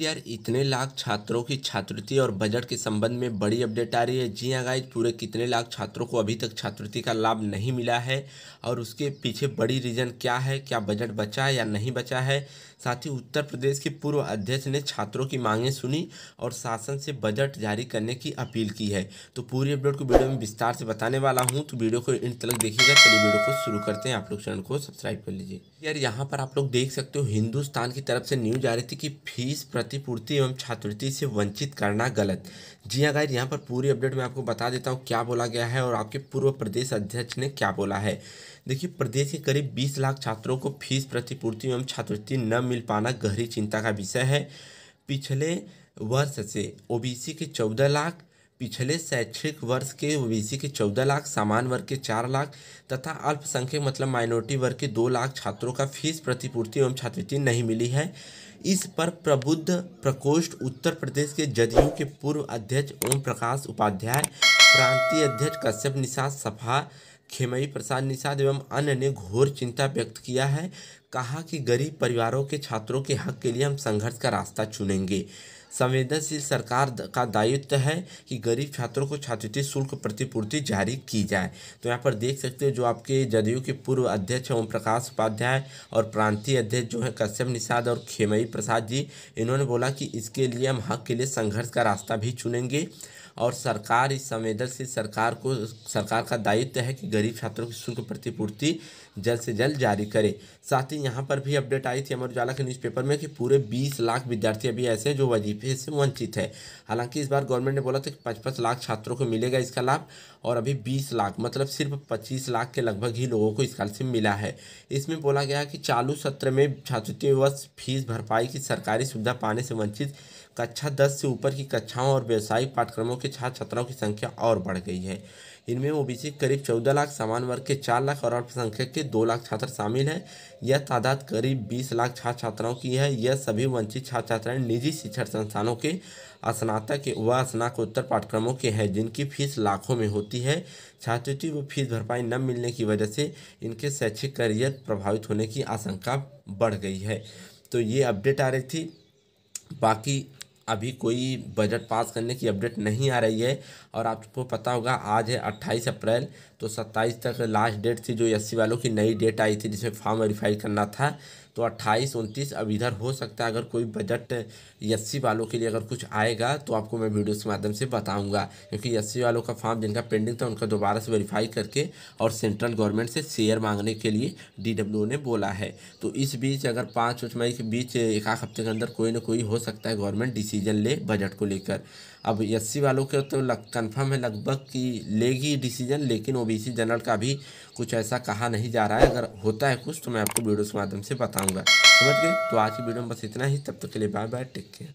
यार इतने लाख छात्रों की छात्रवृत्ति और बजट के संबंध में बड़ी अपडेट आ रही है जी हाँ गाइज पूरे कितने लाख छात्रों को अभी तक छात्रवृत्ति का लाभ नहीं मिला है और उसके पीछे बड़ी रीज़न क्या है क्या बजट बचा है या नहीं बचा है साथ ही उत्तर प्रदेश के पूर्व अध्यक्ष ने छात्रों की मांगें सुनी और शासन से बजट जारी करने की अपील की है तो पूरी अपडेट को वीडियो में विस्तार से बताने वाला हूँ तो वीडियो को इन तक देखिएगा चलिए वीडियो को शुरू करते हैं आप लोग चैनल को सब्सक्राइब कर लीजिए यार यहाँ पर आप लोग देख सकते हो हिंदुस्तान की तरफ से न्यूज आ रही थी कि फीस क्षतिपूर्ति एवं छात्रवृत्ति से वंचित करना गलत जी हाँ गाइज यहाँ पर पूरी अपडेट मैं आपको बता देता हूँ क्या बोला गया है और आपके पूर्व प्रदेश अध्यक्ष ने क्या बोला है देखिए प्रदेश के करीब 20 लाख छात्रों को फीस प्रतिपूर्ति एवं छात्रवृत्ति न मिल पाना गहरी चिंता का विषय है पिछले वर्ष से ओ के चौदह लाख पिछले शैक्षिक वर्ष के ओबीसी के चौदह लाख सामान्य वर्ग के चार लाख तथा अल्पसंख्यक मतलब माइनॉरिटी वर्ग के दो लाख छात्रों का फीस प्रतिपूर्ति एवं छात्रवृत्ति नहीं मिली है इस पर प्रबुद्ध प्रकोष्ठ उत्तर प्रदेश के जदयू के पूर्व अध्यक्ष ओम प्रकाश उपाध्याय प्रांतीय अध्यक्ष कश्यप निषाद सभा खेमई प्रसाद निषाद एवं अन्य ने घोर चिंता व्यक्त किया है कहा कि गरीब परिवारों के छात्रों के हक के लिए हम संघर्ष का रास्ता चुनेंगे संवेदनशील सरकार का दायित्व है कि गरीब छात्रों को छात्रवृत्ति शुल्क प्रतिपूर्ति जारी की जाए तो यहाँ पर देख सकते हो जो आपके जदयू के पूर्व अध्यक्ष ओम प्रकाश उपाध्याय और प्रांतीय अध्यक्ष जो है कश्यप निषाद और खेमई प्रसाद जी इन्होंने बोला कि इसके लिए हम हक के लिए संघर्ष का रास्ता भी चुनेंगे और सरकार इस संवेदनशील सरकार को सरकार का दायित्व है कि गरीब छात्रों की शुल्क प्रतिपूर्ति जल्द से जल्द जारी करे साथ ही यहाँ पर भी अपडेट आई थी अमर उजाला के न्यूज़पेपर में कि पूरे बीस लाख विद्यार्थी अभी ऐसे जो वजीफे से वंचित है हालांकि इस बार गवर्नमेंट ने बोला था कि पाँच पाँच लाख छात्रों को मिलेगा इसका लाभ और अभी बीस लाख मतलब सिर्फ पच्चीस लाख के लगभग ही लोगों को स्कॉलरशिप मिला है इसमें बोला गया कि चालू सत्र में छात्रवृत्ति वर्ष फीस भरपाई की सरकारी सुविधा पाने से वंचित कक्षा दस से ऊपर की कक्षाओं और व्यावसायिक पाठ्यक्रमों के छात्र छात्राओं की संख्या और बढ़ गई है इनमें ओबीसी करीब चौदह लाख सामान्य वर्ग के चार लाख और अल्पसंख्यक के दो लाख छात्र शामिल हैं यह तादाद करीब बीस लाख छात्र छात्राओं की है यह सभी वंचित छात्र छात्राएं निजी शिक्षण संस्थानों के स्नातक व स्नाकोत्तर पाठ्यक्रमों के हैं जिनकी फीस लाखों में होती है छात्रवृत्ति व फीस भरपाई न मिलने की वजह से इनके शैक्षिक करियर प्रभावित होने की आशंका बढ़ गई है तो ये अपडेट आ रही थी बाकी अभी कोई बजट पास करने की अपडेट नहीं आ रही है और आपको पता होगा आज है अट्ठाईस अप्रैल तो सत्ताईस तक लास्ट डेट थी जो एस वालों की नई डेट आई थी जिसमें फॉर्म वेरीफाई करना था तो अट्ठाईस उनतीस अब इधर हो सकता है अगर कोई बजट एस वालों के लिए अगर कुछ आएगा तो आपको मैं वीडियोस के माध्यम से बताऊंगा क्योंकि एस वालों का फॉर्म जिनका पेंडिंग था उनका दोबारा से वेरीफाई करके और सेंट्रल गवर्नमेंट से शेयर मांगने के लिए डी ने बोला है तो इस बीच अगर पाँच उच मई के बीच एक हफ्ते के अंदर कोई ना कोई हो सकता है गवर्नमेंट डिसीजन ले बजट को लेकर अब एस वालों के तो लग कन्फर्म है लगभग कि लेगी डिसीजन लेकिन ओबीसी जनरल का भी कुछ ऐसा कहा नहीं जा रहा है अगर होता है कुछ तो मैं आपको वीडियो के माध्यम से बताऊंगा समझ गए तो आज की वीडियो में बस इतना ही तब तक तो के लिए बाय बाय टेक केयर